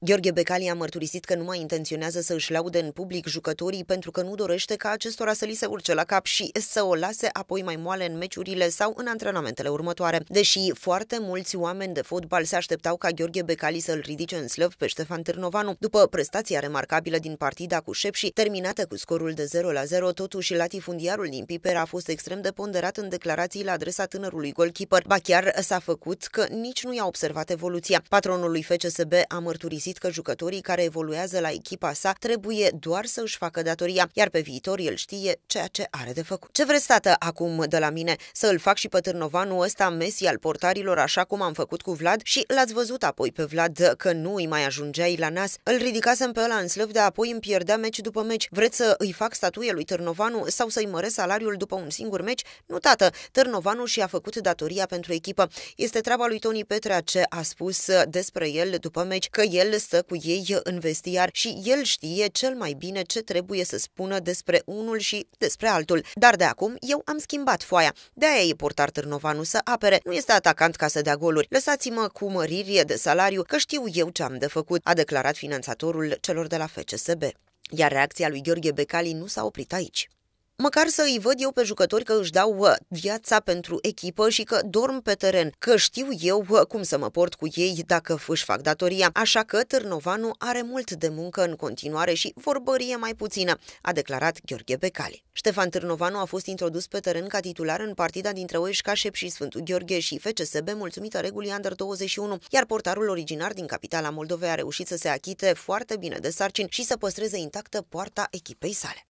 Gheorghe Becali a mărturisit că nu mai intenționează să își laude în public jucătorii pentru că nu dorește ca acestora să li se urce la cap și să o lase apoi mai moale în meciurile sau în antrenamentele următoare. Deși foarte mulți oameni de fotbal se așteptau ca Gheorghe Becali să-l ridice în slăv pe Ștefan Târnovanu, după prestația remarcabilă din partida cu și terminată cu scorul de 0 la 0, totuși latifundiarul din Piper a fost extrem de ponderat în declarații la adresa tânărului goalkeeper. Ba chiar s-a făcut că nici nu i-a observat evoluția. Patronul lui FCSB a mărturisit părăsit că jucătorii care evoluează la echipa sa trebuie doar să își facă datoria, iar pe viitor el știe ceea ce are de făcut. Ce vreți, tată, acum de la mine? Să îl fac și pe Târnovanu ăsta Messi al portarilor așa cum am făcut cu Vlad? Și l-ați văzut apoi pe Vlad că nu îi mai ajungeai la nas. Îl ridicasem pe ăla în slăv, de apoi îmi pierdea meci după meci. Vreți să îi fac statuie lui Târnovanu sau să-i măresc salariul după un singur meci? Nu, tată, Târnovanu și-a făcut datoria pentru echipă. Este treaba lui Tony Petrea ce a spus despre el după meci că el care stă cu ei în vestiar și el știe cel mai bine ce trebuie să spună despre unul și despre altul. Dar de acum eu am schimbat foaia. De-aia e portar Târnovanu să apere. Nu este atacant ca să dea goluri. Lăsați-mă cu mărire de salariu, că știu eu ce am de făcut, a declarat finanțatorul celor de la FCSB. Iar reacția lui Gheorghe Becali nu s-a oprit aici. Măcar să îi văd eu pe jucători că își dau uh, viața pentru echipă și că dorm pe teren, că știu eu uh, cum să mă port cu ei dacă își fac datoria. Așa că Târnovanu are mult de muncă în continuare și vorbărie mai puțină, a declarat Gheorghe Becali. Ștefan Târnovanu a fost introdus pe teren ca titular în partida dintre Oeș Cașep și Sfântul Gheorghe și FCSB mulțumită regulii Under 21, iar portarul originar din capitala Moldovei a reușit să se achite foarte bine de sarcini și să păstreze intactă poarta echipei sale.